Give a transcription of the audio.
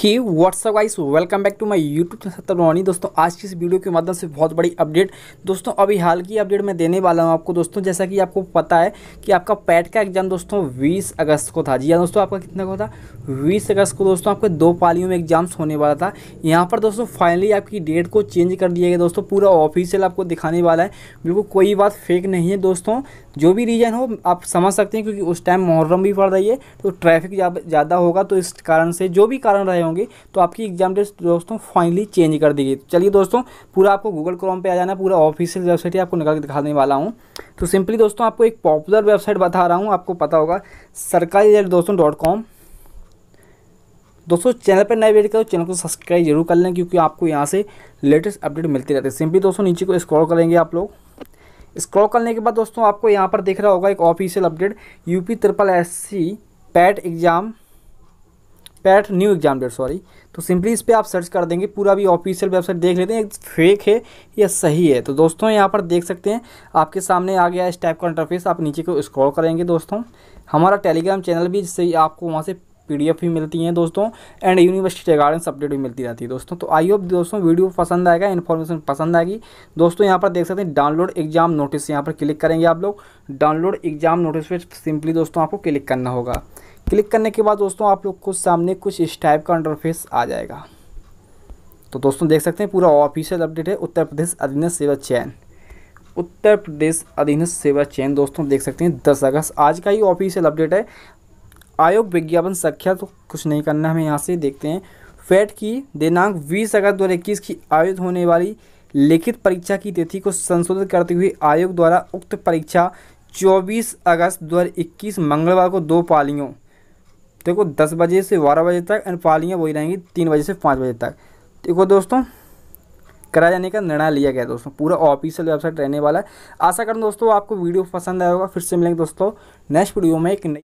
he WhatsApp guys welcome back to my YouTube channel Sattar Wani दोस्तों आज की इस वीडियो के माध्यम से बहुत बड़ी अपडेट दोस्तों अभी हाल की अपडेट मैं देने वाला हूं आपको दोस्तों जैसा कि आपको पता है कि आपका पैट का एग्जाम दोस्तों 20 अगस्त को था जी हाँ दोस्तों आपका कितने को था बीस अगस्त को दोस्तों आपके दो पालियों में एग्जाम्स होने वाला था यहाँ पर दोस्तों फाइनली आपकी डेट को चेंज कर दिया गया दोस्तों पूरा ऑफिशियल आपको दिखाने वाला है बिल्कुल कोई बात फेक नहीं है दोस्तों जो भी रीज़न हो आप समझ सकते हैं क्योंकि उस टाइम मुहर्रम भी पड़ रही है तो ट्रैफिक ज़्यादा होगा तो इस कारण से जो भी कारण रहे होंगे तो आपकी एग्जाम डेट दोस्तों फाइनली चेंज कर दी गई तो चलिए दोस्तों पूरा आपको गूगल क्रोम पे आ जाना पूरा ऑफिशियल वेबसाइट ही आपको निकाल के दिखाने वाला हूँ तो सिंपली दोस्तों आपको एक पॉपुलर वेबसाइट बता रहा हूँ आपको पता होगा सरकारी दोस्तों डॉट कॉम दोस्तों चैनल पर नए वेट करो चैनल को सब्सक्राइब जरूर कर लें क्योंकि आपको यहाँ से लेटेस्ट अपडेट मिलती रहती है सिंपली दोस्तों नीचे को स्क्रॉल करेंगे आप लोग स्क्रॉल करने के बाद दोस्तों आपको यहाँ पर देख रहा होगा एक official update UP triple S C PET exam PET new exam date sorry तो सिंपली इस पर आप सर्च कर देंगे पूरा भी ऑफिशियल वेबसाइट देख लेते हैं फेक है या सही है तो दोस्तों यहाँ पर देख सकते हैं आपके सामने आ गया इस टाइप का इंटरफेस आप नीचे को स्क्रॉल करेंगे दोस्तों हमारा टेलीग्राम चैनल भी जिससे आपको वहाँ से पीडीएफ भी मिलती हैं दोस्तों एंड यूनिवर्सिटी रिगार्डिंग अपडेट भी मिलती रहती है दोस्तों तो आई होप दोस्तों वीडियो पसंद आएगा इन्फॉर्मेशन पसंद आएगी दोस्तों यहाँ पर देख सकते हैं डाउनलोड एग्जाम नोटिस यहाँ पर क्लिक करेंगे आप लोग डाउनलोड एग्जाम नोटिस पर सिंपली दोस्तों आपको क्लिक करना होगा क्लिक करने के बाद दोस्तों आप लोग को सामने कुछ इस टाइप का इंटरफेस आ जाएगा तो दोस्तों देख सकते हैं पूरा ऑफिशियल अपडेट है उत्तर प्रदेश अधीन सेवा चयन उत्तर प्रदेश अधीन सेवा चयन दोस्तों देख सकते हैं दस अगस्त आज का ही ऑफिशियल अपडेट है आयोग विज्ञापन संख्या तो कुछ नहीं करना हमें यहाँ से देखते हैं फैट की दिनांक 20 अगस्त दो की आयोजित होने वाली लिखित परीक्षा की तिथि को संशोधित करते हुए आयोग द्वारा उक्त परीक्षा 24 अगस्त 2021 मंगलवार को दो पालियों देखो दस बजे से बारह बजे तक एंड पालियाँ वही रहेंगी तीन बजे से पाँच बजे तक देखो दोस्तों कराया जाने का निर्णय लिया गया दोस्तों पूरा ऑफिशियल वेबसाइट रहने वाला है आशा करूँ दोस्तों आपको वीडियो पसंद आया होगा फिर से मिलेंगे दोस्तों नेक्स्ट वीडियो में एक